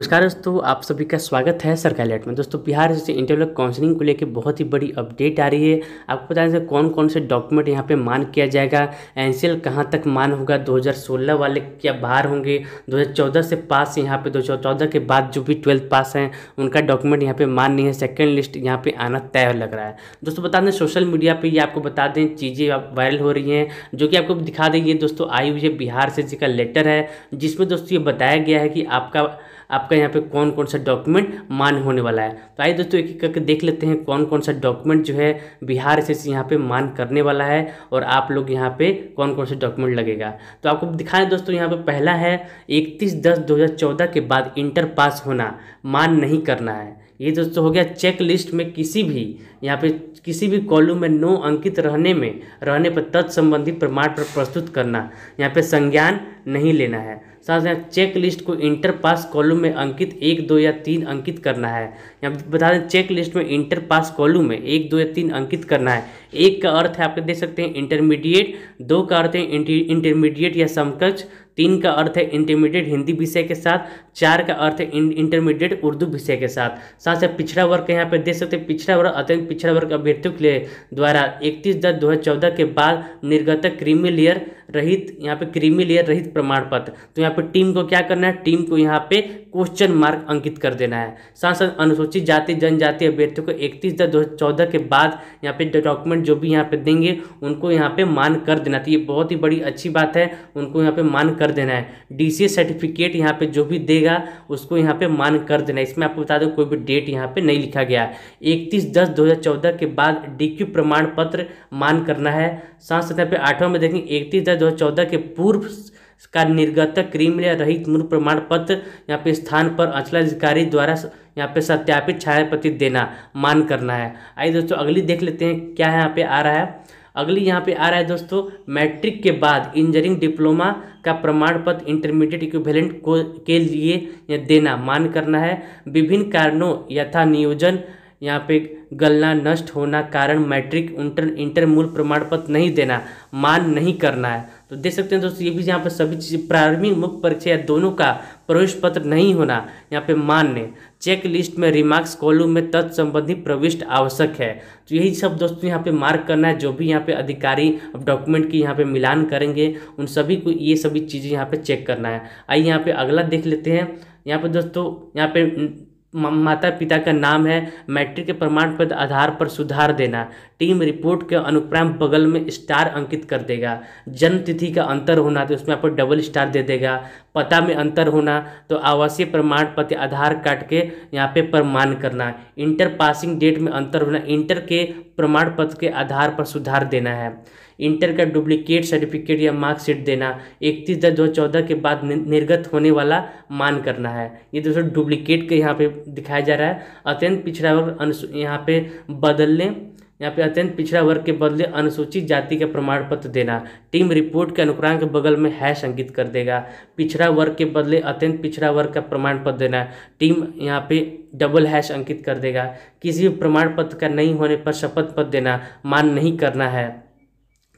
नमस्कार दोस्तों आप सभी का स्वागत है सरकारी कैलेट में दोस्तों बिहार से इंटरव्यू काउंसलिंग को लेकर बहुत ही बड़ी अपडेट आ रही है आपको बता दें कौन कौन से डॉक्यूमेंट यहाँ पे मान किया जाएगा एनसीएल कहाँ तक मान होगा 2016 वाले क्या बाहर होंगे 2014 से पास यहाँ पे 2014 के बाद जो भी ट्वेल्थ पास हैं उनका डॉक्यूमेंट यहाँ पर मान नहीं है सेकेंड लिस्ट यहाँ पर आना तय लग रहा है दोस्तों बता दें सोशल मीडिया पर ये आपको बता दें चीज़ें वायरल हो रही हैं जो कि आपको दिखा देंगे दोस्तों आई हुई बिहार से जी का लेटर है जिसमें दोस्तों ये बताया गया है कि आपका आप आपका यहाँ पे कौन कौन सा डॉक्यूमेंट मान्य होने वाला है तो आइए दोस्तों एक एक करके देख लेते हैं कौन कौन सा डॉक्यूमेंट जो है बिहार से यहाँ पर मान्य करने वाला है और आप लोग यहाँ पे कौन कौन सा डॉक्यूमेंट लगेगा तो आपको दिखाएं दोस्तों यहाँ पर पहला है इकतीस दस दो के बाद इंटर पास होना मान नहीं करना है ये दोस्तों हो गया चेक लिस्ट में किसी भी यहाँ पे किसी भी कॉलम में नो अंकित रहने में रहने पर तत्संबंधी प्रमाण पर प्रस्तुत करना यहाँ पे संज्ञान नहीं लेना है साथ साथ चेक लिस्ट को इंटर पास कॉलम में अंकित एक दो या तीन अंकित करना है यहाँ बता दें चेक लिस्ट में इंटर पास कॉलम में एक दो या तीन अंकित करना है एक का अर्थ है आप देख सकते हैं इंटरमीडिएट दो का अर्थ है इंटरमीडिएट या समकक्ष तीन का अर्थ है इंटरमीडिएट हिंदी विषय के साथ चार का अर्थ है इंटरमीडिएट उर्दू विषय के साथ साथ साथ पिछड़ा वर्ग यहाँ पर देख सकते हैं पिछड़ा वर्ग अत्यंत पिछड़ा वर्ग अभ्यर्थियों के लिए द्वारा इकतीस दस दो के बाद निर्गत क्रीमी लेयर रहित यहाँ पे क्रीमी लेयर रहित प्रमाण पत्र तो यहाँ पे टीम को क्या करना है टीम को यहाँ पे क्वेश्चन मार्क अंकित कर देना है साथ साथ अनुसूचित जाति जनजाति अभ्यर्थियों को इकतीस दस दो चौदह के बाद यहाँ पे डॉक्यूमेंट जो भी यहाँ पे देंगे उनको यहाँ पे मान कर देना तो ये बहुत ही बड़ी अच्छी बात है उनको यहाँ पे मान कर देना है डी सर्टिफिकेट यहाँ पे जो भी देगा उसको यहाँ पे मान कर देना है इसमें आपको बता दें कोई भी डेट यहाँ पे नहीं लिखा गया इकतीस दस दो के बाद डी प्रमाण पत्र मान करना है साथ साथ यहाँ पे आठवां में देखेंगे इकतीस दस 2014 के पूर्व का निर्गत क्रीम या रहित मूल प्रमाण पत्र यहाँ पे स्थान पर अधिकारी द्वारा यहाँ पे सत्यापित छायापति देना मान करना है आइए दोस्तों अगली देख लेते हैं क्या यहाँ पे आ रहा है अगली यहाँ पे आ रहा है दोस्तों मैट्रिक के बाद इंजीनियरिंग डिप्लोमा का प्रमाण पत्र इंटरमीडिएट इक्विवेलेंट को के लिए देना मान करना है विभिन्न कारणों यथा नियोजन यहाँ पे गलना नष्ट होना कारण मैट्रिक इंटर इंटर मूल प्रमाण पत्र नहीं देना मान नहीं करना है तो देख सकते हैं दोस्तों ये भी यहाँ पर सभी चीज़ प्रारंभिक मुख्य परीक्षा या दोनों का प्रवेश पत्र नहीं होना यहाँ पे मान्य चेक लिस्ट में रिमार्क्स कॉलम में तत्संबंधी प्रविष्ट आवश्यक है तो यही सब दोस्तों यहाँ पे मार्क करना है जो भी यहाँ पे अधिकारी अब डॉक्यूमेंट की यहाँ पे मिलान करेंगे उन सभी को ये सभी चीज़ें यहाँ पे चेक करना है आइए यहाँ पे अगला देख लेते हैं यहाँ पे दोस्तों यहाँ पे माता पिता का नाम है मैट्रिक के प्रमाण पत्र आधार पर सुधार देना टीम रिपोर्ट के अनुक्रम बगल में स्टार अंकित कर देगा जन्म तिथि का अंतर होना तो उसमें आपको डबल स्टार दे देगा पता में अंतर होना तो आवासीय प्रमाण पत्र आधार कार्ड के यहाँ पे प्रमाण करना इंटर पासिंग डेट में अंतर होना इंटर के प्रमाण पत्र के आधार पर सुधार देना है इंटर का डुप्लीकेट सर्टिफिकेट या मार्कशीट देना इकतीस दस दो चौदह के बाद निर्गत होने वाला मान करना है ये दोस्तों डुप्लीकेट के यहाँ पे दिखाया जा रहा है अत्यंत पिछड़ा वर्ग यहाँ पे बदलने यहाँ पे अत्यंत पिछड़ा वर्ग के बदले अनुसूचित जाति का प्रमाण पत्र देना टीम रिपोर्ट के अनुक्रांक के बगल में हैश अंकित कर देगा पिछड़ा वर्ग के बदले अत्यंत पिछड़ा वर्ग का प्रमाण पत्र देना टीम यहाँ पे डबल हैश अंकित कर देगा किसी भी प्रमाण पत्र का नहीं होने पर शपथ पत्र देना मान नहीं करना है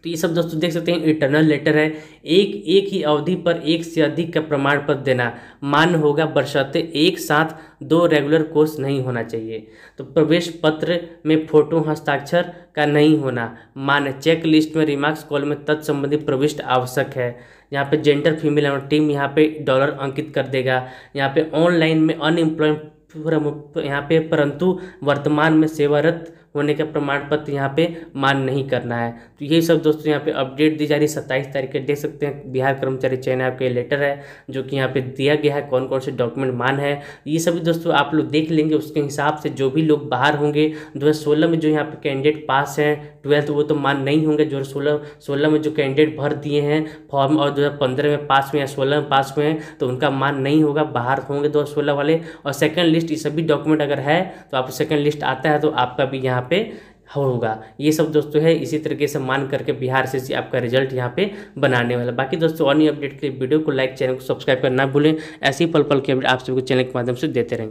तो ये सब दोस्तों देख सकते हैं इंटरनल लेटर है एक एक ही अवधि पर एक से अधिक का प्रमाण पत्र देना मान्य होगा बरसाते एक साथ दो रेगुलर कोर्स नहीं होना चाहिए तो प्रवेश पत्र में फोटो हस्ताक्षर का नहीं होना मान्य चेक लिस्ट में रिमार्क्स कॉल में तत्संबंधी प्रविष्ट आवश्यक है यहाँ पे जेंडर फीमेल टीम यहाँ पे डॉलर अंकित कर देगा यहाँ पे ऑनलाइन में अनएम्प्लॉयमेंट यहाँ पे परंतु वर्तमान में सेवारत होने का प्रमाण पत्र यहाँ पे मान नहीं करना है तो यही सब दोस्तों यहाँ पे अपडेट दी जा रही है सत्ताईस तारीख के देख सकते हैं बिहार कर्मचारी चयन आयोग ये लेटर है जो कि यहाँ पे दिया गया है कौन कौन से डॉक्यूमेंट मान है ये सभी दोस्तों आप लोग देख लेंगे उसके हिसाब से जो भी लोग बाहर होंगे दो में जो यहाँ पे कैंडिडेट पास हैं ट्वेल्थ वो तो मान नहीं होंगे जो हज़ार में जो कैंडिडेट भर दिए हैं फॉर्म और दो में पास हुए हैं सोलह में पास हुए हैं तो उनका मान नहीं होगा बाहर होंगे दो वाले और सेकेंड लिस्ट ये सभी डॉक्यूमेंट अगर है तो आपको सेकंड लिस्ट आता है तो आपका भी यहाँ पे होगा ये सब दोस्तों है इसी तरीके से मान करके बिहार से आपका रिजल्ट यहाँ पे बनाने वाला बाकी दोस्तों और अपडेट के लिए वीडियो को लाइक चैनल को सब्सक्राइब करना भूलें ऐसी पल पल के अपडेट आप सबको चैनल के माध्यम से देते रहेंगे